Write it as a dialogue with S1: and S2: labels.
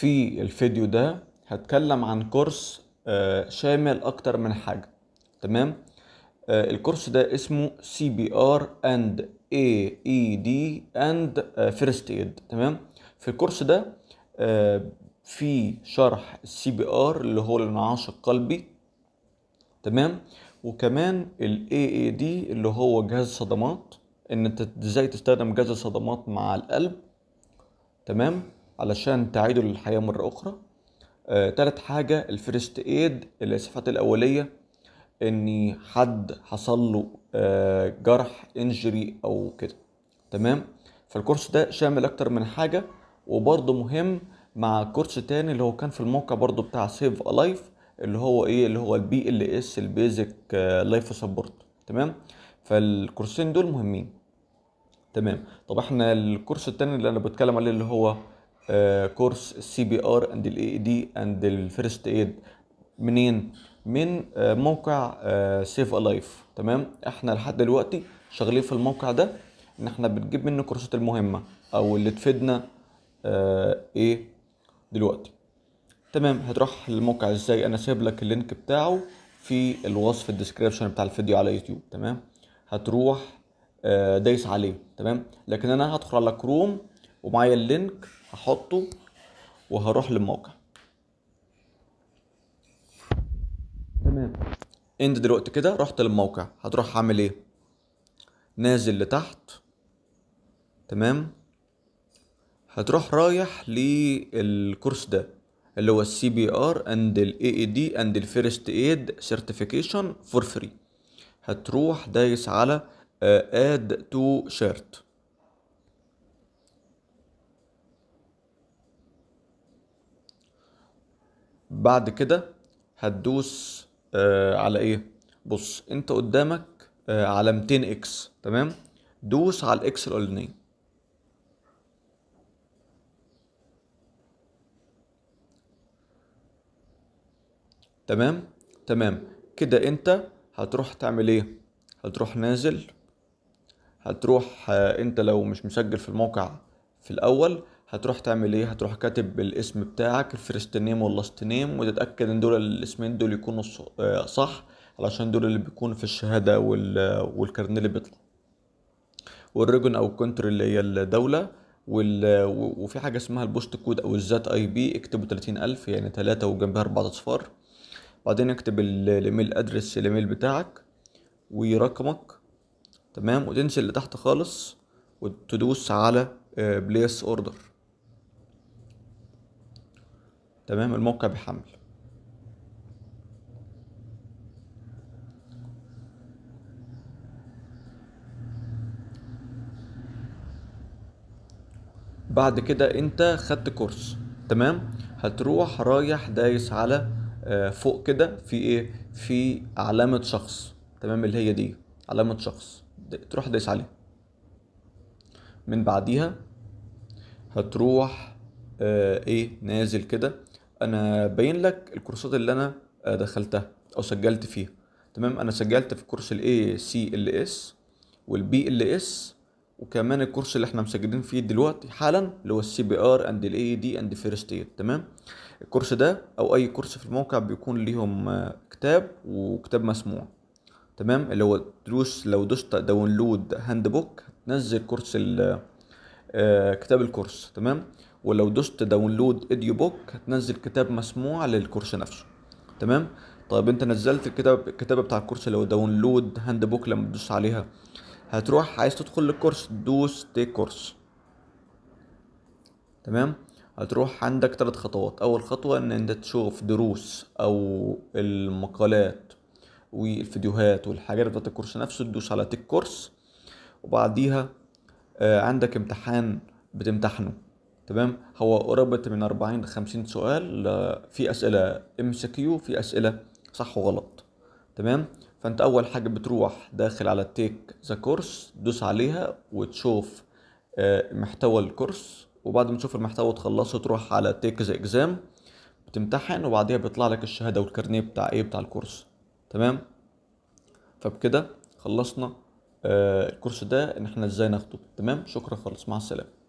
S1: في الفيديو ده هتكلم عن كورس آه، شامل اكتر من حاجة تمام آه، الكورس ده اسمه سي بي ار اند اي اي دي اند فيرست ايد تمام في الكورس ده آه، في شرح السي بي ار اللي هو الانعاش القلبي تمام وكمان الاي اي دي e اللي هو جهاز الصدمات ان انت ازاي تستخدم جهاز الصدمات مع القلب تمام علشان تعيدوا للحياة مرة أخرى آه، تالت حاجة الفيرست ايد الصفات الأولية إن حد حصل له آه، جرح انجري أو كده تمام فالكورس ده شامل أكتر من حاجة وبرضه مهم مع كورس تاني اللي هو كان في الموقع برضه بتاع سيف ألايف اللي هو إيه اللي هو البي ال اس البيزك لايف سبورت تمام فالكورسين دول مهمين تمام طب احنا الكورس التاني اللي انا بتكلم عليه اللي هو آه، كورس السي بي ار اند الاي دي اند الفيرست ايد منين من آه، موقع سيف آه، الايف تمام احنا لحد دلوقتي شغالين في الموقع ده ان احنا بنجيب منه كورسات المهمه او اللي تفيدنا ايه دلوقتي تمام هتروح للموقع ازاي انا سايب لك اللينك بتاعه في الوصف الديسكريبشن بتاع الفيديو على يوتيوب تمام هتروح دايس عليه تمام لكن انا هدخل على كروم ومعايا اللينك هحطه وهروح للموقع تمام انت دلوقتي كده رحت للموقع هتروح عامل ايه نازل لتحت تمام هتروح رايح للكورس ده اللي هو السي بي ار اند الاي اي دي اند الفيرست ايد سيرتيفيكيشن فور فري هتروح دايس على اد تو شيرت بعد كده هتدوس آه على ايه بص انت قدامك آه اكس تمام دوس على الاكس الاولانيه تمام تمام كده انت هتروح تعمل ايه هتروح نازل هتروح آه، انت لو مش مسجل في الموقع في الاول هتروح تعمل ايه هتروح كاتب الاسم بتاعك الفيرست نيم واللاست نيم وتتاكد ان دول الاسمين دول يكونوا آه، صح علشان دول اللي بيكون في الشهاده والكارنيه اللي بيطلع والريجون او الكونتري اللي هي الدوله وال... وفي حاجه اسمها البوست كود او الزات اي بي اكتبه 30000 يعني 3 وجنبها 4 اصفار بعدين اكتب الايميل ادرس الايميل بتاعك ورقمك تمام وتنزل لتحت خالص وتدوس على بليس آه، اوردر تمام الموقع بيحمل بعد كده انت خدت كورس تمام هتروح رايح دايس على آه، فوق كده في ايه في علامه شخص تمام اللي هي دي علامه شخص تروح دايس عليها من بعديها هتروح آه ايه نازل كده انا باين لك الكورسات اللي انا آه، دخلتها او سجلت فيها تمام انا سجلت في كورس الاي سي ال اس والبي ال اس وكمان الكورس اللي احنا مسجلين فيه دلوقتي حالا اللي هو السي بي ار اند الاي دي اند فيرست ايد تمام الكورس ده او اي كورس في الموقع بيكون ليهم آه، كتاب وكتاب مسموع تمام اللي هو دروس لو دوست داونلود هاند بوك تنزل كورس آه، كتاب الكورس تمام ولو دوست داونلود ايديو بوك هتنزل كتاب مسموع للكورس نفسه تمام طيب انت نزلت الكتاب الكتابه بتاع الكورس لو داونلود هاند بوك لما تدوس عليها هتروح عايز تدخل للكورس دوس تيك كورس تمام هتروح عندك ثلاث خطوات اول خطوه ان انت تشوف دروس او المقالات والفيديوهات والحاجات بتاعت الكورس نفسه تدوس على تيك كورس وبعديها آه، عندك امتحان بتمتحنه تمام هو قربت من 40 ل 50 سؤال في اسئله ام اس كيو في اسئله صح وغلط تمام فانت اول حاجه بتروح داخل على تيك ذا كورس تدوس عليها وتشوف آه، محتوى الكورس وبعد ما تشوف المحتوى وتخلصه تروح على تيك ذا اكزام بتمتحن وبعديها بيطلع لك الشهاده والكارنيه بتاع ايه بتاع الكورس تمام فبكده خلصنا آه، الكورس ده ان احنا ازاي ناخده تمام شكرا خالص مع السلامه